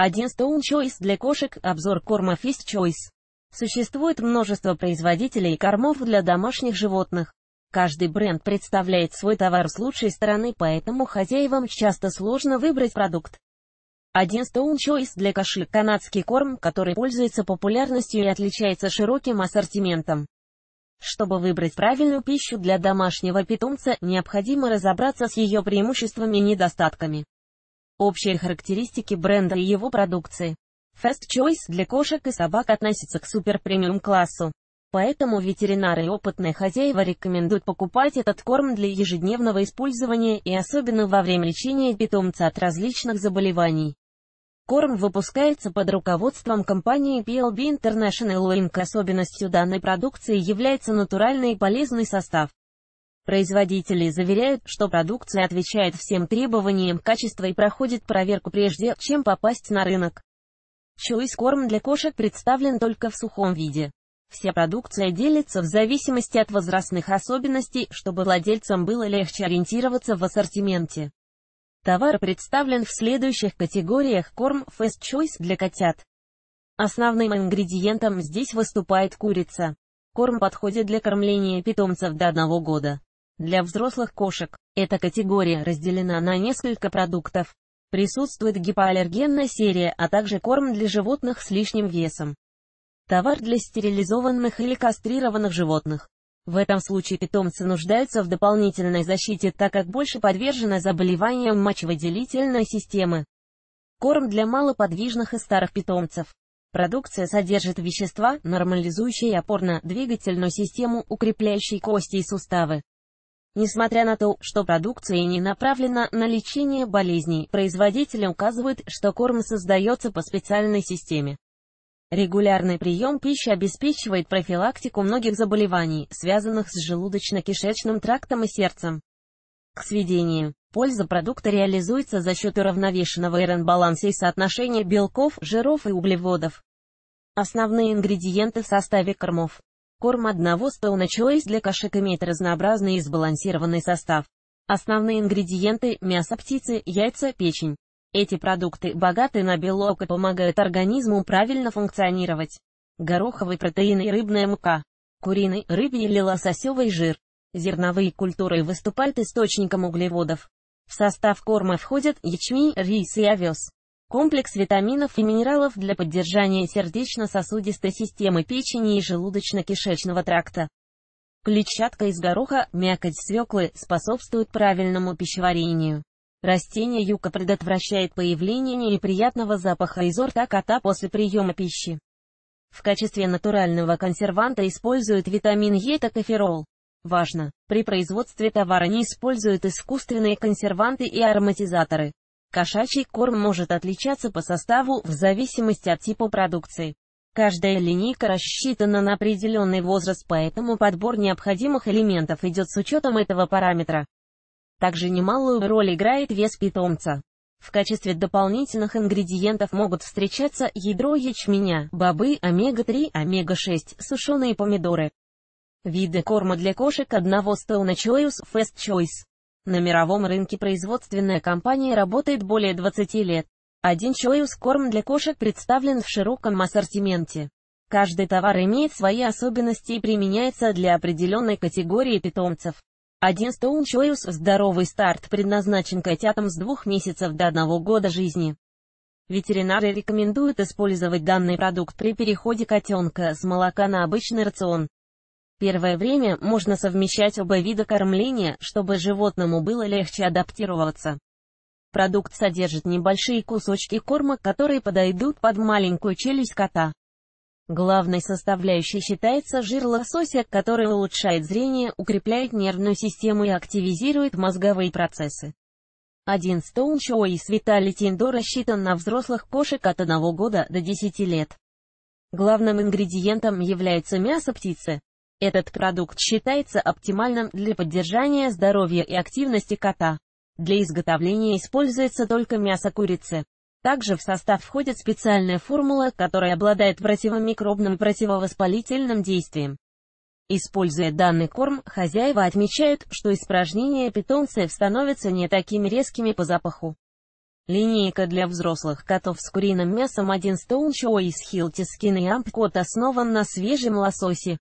1 Stone Choice для кошек, обзор корма Fist Choice. Существует множество производителей кормов для домашних животных. Каждый бренд представляет свой товар с лучшей стороны, поэтому хозяевам часто сложно выбрать продукт. 1 Stone Choice для кошек – канадский корм, который пользуется популярностью и отличается широким ассортиментом. Чтобы выбрать правильную пищу для домашнего питомца, необходимо разобраться с ее преимуществами и недостатками. Общие характеристики бренда и его продукции. Fast Choice для кошек и собак относится к супер-премиум классу. Поэтому ветеринары и опытные хозяева рекомендуют покупать этот корм для ежедневного использования и особенно во время лечения питомца от различных заболеваний. Корм выпускается под руководством компании PLB International Inc. Особенностью данной продукции является натуральный и полезный состав. Производители заверяют, что продукция отвечает всем требованиям качества и проходит проверку прежде, чем попасть на рынок. Чуйс-корм для кошек представлен только в сухом виде. Вся продукция делится в зависимости от возрастных особенностей, чтобы владельцам было легче ориентироваться в ассортименте. Товар представлен в следующих категориях корм Fast Choice для котят. Основным ингредиентом здесь выступает курица. Корм подходит для кормления питомцев до одного года. Для взрослых кошек эта категория разделена на несколько продуктов. Присутствует гипоаллергенная серия, а также корм для животных с лишним весом. Товар для стерилизованных или кастрированных животных. В этом случае питомцы нуждаются в дополнительной защите, так как больше подвержены заболеваниям мочевыделительной системы. Корм для малоподвижных и старых питомцев. Продукция содержит вещества, нормализующие опорно-двигательную систему, укрепляющие кости и суставы. Несмотря на то, что продукция не направлена на лечение болезней, производители указывают, что корм создается по специальной системе. Регулярный прием пищи обеспечивает профилактику многих заболеваний, связанных с желудочно-кишечным трактом и сердцем. К сведению. Польза продукта реализуется за счет уравновешенного РН-баланса и соотношения белков, жиров и углеводов. Основные ингредиенты в составе кормов. Корм одного Stone Choice для кошек имеет разнообразный и сбалансированный состав. Основные ингредиенты – мясо птицы, яйца, печень. Эти продукты богаты на белок и помогают организму правильно функционировать. Гороховый протеин и рыбная мука. Куриный, рыбий или лососевый жир. Зерновые культуры выступают источником углеводов. В состав корма входят ячмень, рис и овес комплекс витаминов и минералов для поддержания сердечно-сосудистой системы печени и желудочно-кишечного тракта. Клетчатка из гороха, мякоть свеклы, способствует правильному пищеварению. Растение юка предотвращает появление неприятного запаха изо рта кота после приема пищи. В качестве натурального консерванта используют витамин Е токоферол. Важно! При производстве товара не используют искусственные консерванты и ароматизаторы. Кошачий корм может отличаться по составу, в зависимости от типа продукции. Каждая линейка рассчитана на определенный возраст, поэтому подбор необходимых элементов идет с учетом этого параметра. Также немалую роль играет вес питомца. В качестве дополнительных ингредиентов могут встречаться ядро ячменя, бобы, омега-3, омега-6, сушеные помидоры. Виды корма для кошек одного стол Choice Fast Choice. На мировом рынке производственная компания работает более 20 лет. Один Choice корм для кошек представлен в широком ассортименте. Каждый товар имеет свои особенности и применяется для определенной категории питомцев. Один Stone Choice «Здоровый старт» предназначен котятам с двух месяцев до одного года жизни. Ветеринары рекомендуют использовать данный продукт при переходе котенка с молока на обычный рацион. Первое время можно совмещать оба вида кормления, чтобы животному было легче адаптироваться. Продукт содержит небольшие кусочки корма, которые подойдут под маленькую челюсть кота. Главной составляющей считается жир лосося, который улучшает зрение, укрепляет нервную систему и активизирует мозговые процессы. Один Stone Show из Vitality рассчитан на взрослых кошек от 1 года до 10 лет. Главным ингредиентом является мясо птицы. Этот продукт считается оптимальным для поддержания здоровья и активности кота. Для изготовления используется только мясо курицы. Также в состав входит специальная формула, которая обладает противомикробным противовоспалительным действием. Используя данный корм, хозяева отмечают, что испражнения питомцев становятся не такими резкими по запаху. Линейка для взрослых котов с куриным мясом 1 Stone Choice Hilti Skin и Amp Кот основан на свежем лососе.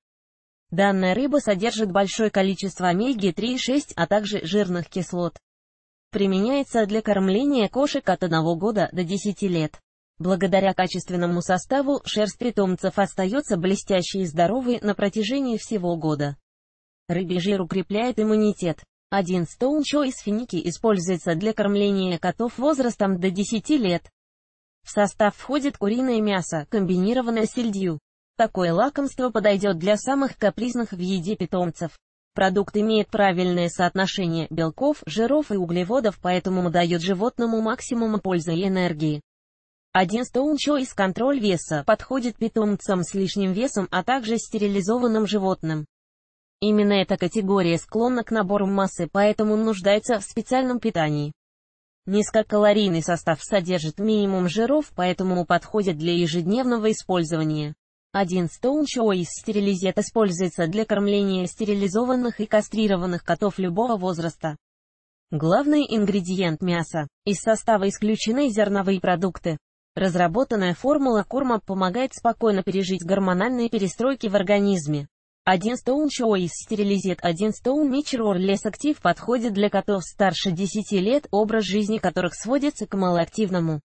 Данная рыба содержит большое количество омеги 3,6, а также жирных кислот. Применяется для кормления кошек от 1 года до 10 лет. Благодаря качественному составу шерсть питомцев остается блестящей и здоровой на протяжении всего года. Рыбий жир укрепляет иммунитет. Один стоунчо из финики используется для кормления котов возрастом до 10 лет. В состав входит куриное мясо, комбинированное с сельдью, Такое лакомство подойдет для самых капризных в еде питомцев. Продукт имеет правильное соотношение белков, жиров и углеводов, поэтому дает животному максимум пользы и энергии. Один Stone из контроль веса подходит питомцам с лишним весом, а также стерилизованным животным. Именно эта категория склонна к набору массы, поэтому нуждается в специальном питании. Низкокалорийный состав содержит минимум жиров, поэтому подходит для ежедневного использования. Один Stone Choice стерилизет используется для кормления стерилизованных и кастрированных котов любого возраста. Главный ингредиент мяса. Из состава исключены зерновые продукты. Разработанная формула корма помогает спокойно пережить гормональные перестройки в организме. Один Stone Choice стерилизет 1 Stone Mature лес актив подходит для котов старше 10 лет, образ жизни которых сводится к малоактивному.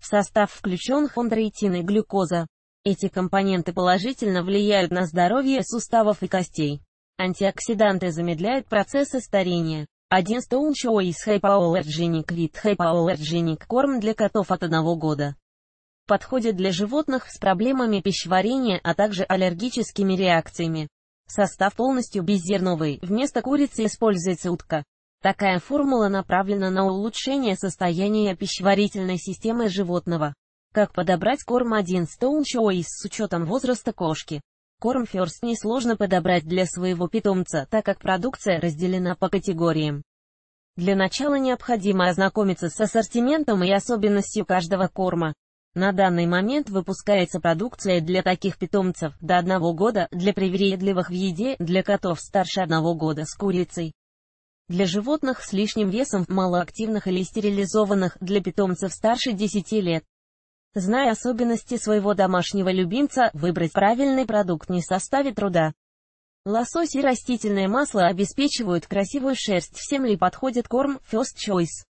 В состав включен хондроитин и глюкоза. Эти компоненты положительно влияют на здоровье суставов и костей. Антиоксиданты замедляют процессы старения. Один Stone Choice Hypoallergenic вид Hypoallergenic корм для котов от одного года. Подходит для животных с проблемами пищеварения, а также аллергическими реакциями. Состав полностью беззерновый, вместо курицы используется утка. Такая формула направлена на улучшение состояния пищеварительной системы животного. Как подобрать корм 1 Stone Choice с учетом возраста кошки? Корм First несложно подобрать для своего питомца, так как продукция разделена по категориям. Для начала необходимо ознакомиться с ассортиментом и особенностью каждого корма. На данный момент выпускается продукция для таких питомцев до 1 года, для привередливых в еде, для котов старше 1 года с курицей. Для животных с лишним весом, малоактивных или стерилизованных, для питомцев старше 10 лет. Зная особенности своего домашнего любимца, выбрать правильный продукт не составит труда. Лосось и растительное масло обеспечивают красивую шерсть. Всем ли подходит корм First Choice?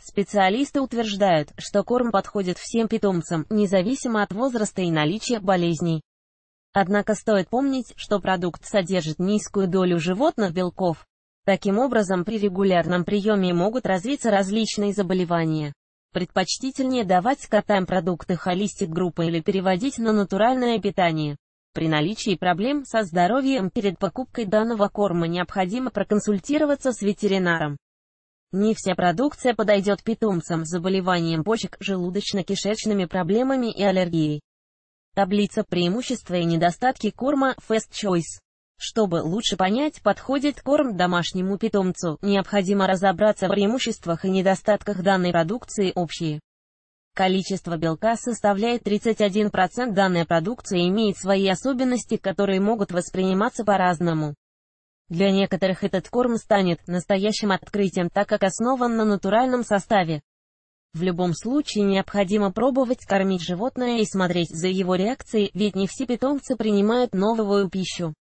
Специалисты утверждают, что корм подходит всем питомцам, независимо от возраста и наличия болезней. Однако стоит помнить, что продукт содержит низкую долю животных белков. Таким образом, при регулярном приеме могут развиться различные заболевания. Предпочтительнее давать котам продукты холистик группы или переводить на натуральное питание. При наличии проблем со здоровьем перед покупкой данного корма необходимо проконсультироваться с ветеринаром. Не вся продукция подойдет питомцам с заболеванием почек, желудочно-кишечными проблемами и аллергией. Таблица преимущества и недостатки корма Fast Choice чтобы лучше понять, подходит корм домашнему питомцу, необходимо разобраться в преимуществах и недостатках данной продукции общие. Количество белка составляет 31%, данная продукция имеет свои особенности, которые могут восприниматься по-разному. Для некоторых этот корм станет настоящим открытием, так как основан на натуральном составе. В любом случае необходимо пробовать кормить животное и смотреть за его реакцией, ведь не все питомцы принимают новую пищу.